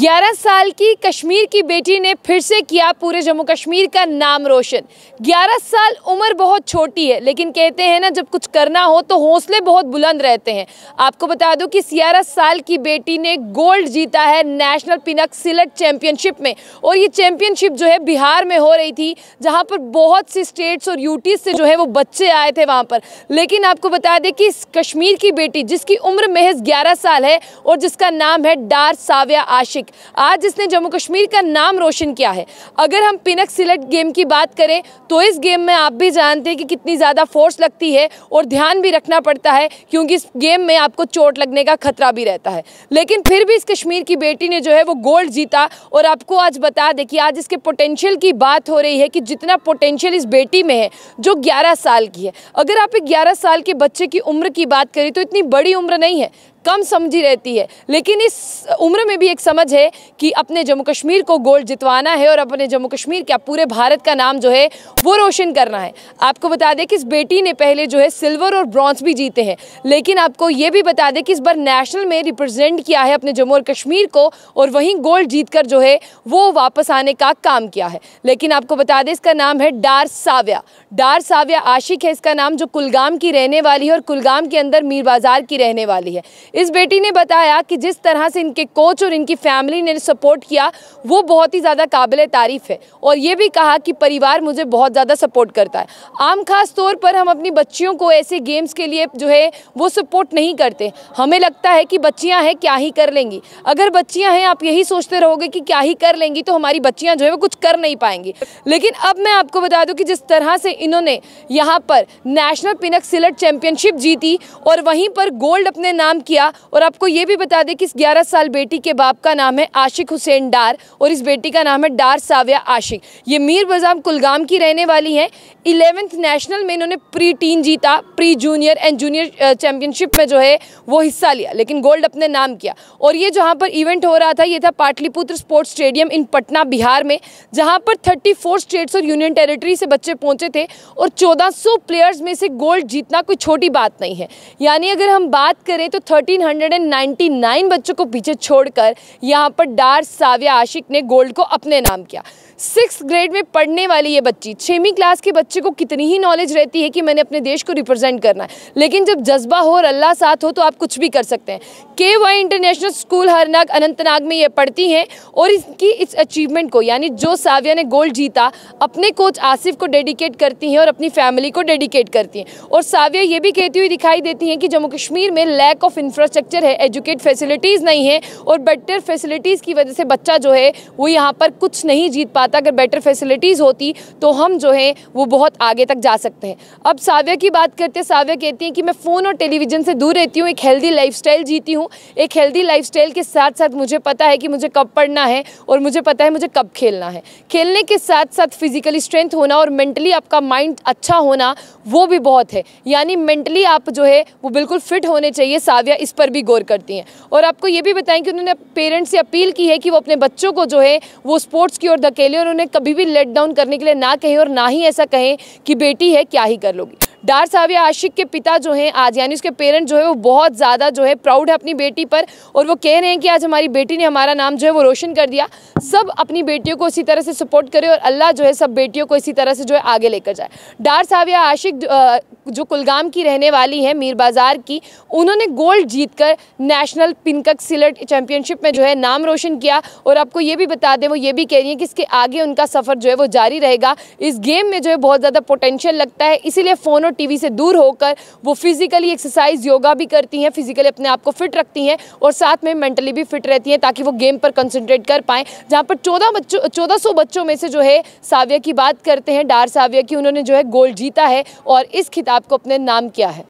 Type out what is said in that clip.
11 साल की कश्मीर की बेटी ने फिर से किया पूरे जम्मू कश्मीर का नाम रोशन 11 साल उम्र बहुत छोटी है लेकिन कहते हैं ना जब कुछ करना हो तो हौसले बहुत बुलंद रहते हैं आपको बता दूं कि सियारह साल की बेटी ने गोल्ड जीता है नेशनल पिनक सिलेट चैंपियनशिप में और ये चैंपियनशिप जो है बिहार में हो रही थी जहाँ पर बहुत सी स्टेट्स और यूटीज से जो है वो बच्चे आए थे वहाँ पर लेकिन आपको बता दें कि कश्मीर की बेटी जिसकी उम्र महज ग्यारह साल है और जिसका नाम है डार साविया आशिक शेख आज जिसने जम्मू कश्मीर का नाम रोशन किया है अगर हम पिनक सिलेक्ट गेम की बात करें तो इस गेम में आप भी जानते हैं कि कितनी ज़्यादा फोर्स लगती है और ध्यान भी रखना पड़ता है क्योंकि इस गेम में आपको चोट लगने का खतरा भी रहता है लेकिन फिर भी इस कश्मीर की बेटी ने जो है वो गोल्ड जीता और आपको आज बता दें कि आज इसके पोटेंशियल की बात हो रही है कि जितना पोटेंशियल इस बेटी में है जो ग्यारह साल की है अगर आप एक 11 साल के बच्चे की उम्र की बात करें तो इतनी बड़ी उम्र नहीं है कम समझी रहती है लेकिन इस उम्र में भी एक समझ है कि अपने जम्मू कश्मीर को गोल्ड जितवाना है और अपने जम्मू कश्मीर क्या पूरे भारत का नाम जो है वो रोशन करना है आपको बता दें कि इस बेटी ने पहले जो है सिल्वर और ब्रॉन्ज भी जीते हैं लेकिन आपको ये भी बता दें कि इस बार नेशनल में रिप्रेजेंट किया है अपने जम्मू और कश्मीर को और वहीं गोल्ड जीत जो है वो वापस आने का काम किया है लेकिन आपको बता दें इसका नाम है डार साव्या डार साव्या आशिक है इसका नाम जो कुलगाम की रहने वाली है और कुलगाम के अंदर मीर बाजार की रहने वाली है इस बेटी ने बताया कि जिस तरह से इनके कोच और इनकी फैमिली ने सपोर्ट किया वो बहुत ही ज़्यादा काबिल तारीफ़ है और ये भी कहा कि परिवार मुझे बहुत ज़्यादा सपोर्ट करता है आम खास तौर पर हम अपनी बच्चियों को ऐसे गेम्स के लिए जो है वो सपोर्ट नहीं करते हमें लगता है कि बच्चियाँ हैं क्या ही कर लेंगी अगर बच्चियाँ हैं आप यही सोचते रहोगे कि क्या ही कर लेंगी तो हमारी बच्चियाँ जो है वो कुछ कर नहीं पाएंगी लेकिन अब मैं आपको बता दूँ कि जिस तरह से इन्होंने यहाँ पर नेशनल पिनक सिलेट चैम्पियनशिप जीती और वहीं पर गोल्ड अपने नाम किया किया और आपको ये भी बता दें कि इस 11 साल बेटी के बाप का नाम है आशिक हुसैन डार और इस बेटी का नाम है डार साविया आशिक ये मीर बज़ाम कुलगाम की रहने वाली हैं इलेवेंथ नेशनल में इन्होंने प्री टीन जीता pre junior and junior championship में जो है वो हिस्सा लिया लेकिन गोल्ड अपने नाम किया और ये जहाँ पर इवेंट हो रहा था ये था Pataliputra sports stadium in Patna Bihar में जहाँ पर थर्टी स्टेट्स और यूनियन टेरेटरी से बच्चे पहुँचे थे और चौदह प्लेयर्स में से गोल्ड जीतना कोई छोटी बात नहीं है यानी अगर हम बात करें तो थर्टी 1499 बच्चों को पीछे छोड़कर यहाँ पर डार साविया आशिक ने गोल्ड को अपने नाम किया सिक्स ग्रेड में पढ़ने वाली ये बच्ची छवीं क्लास के बच्चे को कितनी ही नॉलेज रहती है कि मैंने अपने देश को रिप्रेजेंट करना है लेकिन जब जज्बा हो और अल्लाह साथ हो तो आप कुछ भी कर सकते हैं K Y international school Harnag Anantnag में ये पढ़ती हैं और इसकी इस अचीवमेंट को यानी जो साविया ने गोल्ड जीता अपने कोच आसिफ को डेडिकेट करती हैं और अपनी फैमिली को डेडिकेट करती हैं और साविया ये भी कहती हुई दिखाई देती हैं कि जम्मू कश्मीर में लैक ऑफ इंफ्रास्ट्रक्चर है एजुकेट फैसिलिटीज़ नहीं है और बेटर फैसिलिटीज़ की वजह से बच्चा जो है वो यहाँ पर कुछ नहीं जीत पाता साथ अगर बेटर फैसिलिटीज़ होती तो हम जो है वो बहुत आगे तक जा सकते हैं अब साव्या की बात करते हैं साव्या कहती हैं कि मैं फ़ोन और टेलीविज़न से दूर रहती हूँ एक हेल्दी लाइफ जीती हूँ एक हेल्दी लाइफ के साथ साथ मुझे पता है कि मुझे कब पढ़ना है और मुझे पता है मुझे कब खेलना है खेलने के साथ साथ फिजिकली स्ट्रेंथ होना और मेंटली आपका माइंड अच्छा होना वो भी बहुत है यानी मेंटली आप जो है वो बिल्कुल फिट होने चाहिए साविया इस पर भी गौर करती हैं और आपको ये भी बताएं कि उन्होंने पेरेंट्स से अपील की है कि वो अपने बच्चों को जो है वो स्पोर्ट्स की ओर धकेले उन्होंने कभी भी लेट डाउन करने के लिए ना कहें और ना ही ऐसा कहें कि बेटी है क्या ही कर लोगी डार साहब या आशिक के पिता जो हैं आज यानी उसके पेरेंट जो है वो बहुत ज़्यादा जो है प्राउड है अपनी बेटी पर और वो कह रहे हैं कि आज हमारी बेटी ने हमारा नाम जो है वो रोशन कर दिया सब अपनी बेटियों को इसी तरह से सपोर्ट करे और अल्लाह जो है सब बेटियों को इसी तरह से जो है आगे लेकर जाए डार साहब या आशिक जो कुलगाम की रहने वाली है मीर बाज़ार की उन्होंने गोल्ड जीतकर नेशनल पिनकक सिलेट चैम्पियनशिप में जो है नाम रोशन किया और आपको ये भी बता दें वो ये भी कह रही है कि इसके आगे उनका सफ़र जो है वो जारी रहेगा इस गेम में जो है बहुत ज़्यादा पोटेंशियल लगता है इसीलिए फ़ोन और और टीवी से दूर होकर वो फिज़िकली एक्सरसाइज योगा भी करती हैं फिज़िकली अपने आप को फिट रखती हैं और साथ में मेंटली भी फिट रहती हैं ताकि वो गेम पर कंसंट्रेट कर पाएँ जहाँ पर चौदह बच्चों चौदह सौ बच्चों में से जो है साविया की बात करते हैं डार साविया की उन्होंने जो है गोल्ड जीता है और इस खिताब को अपने नाम किया है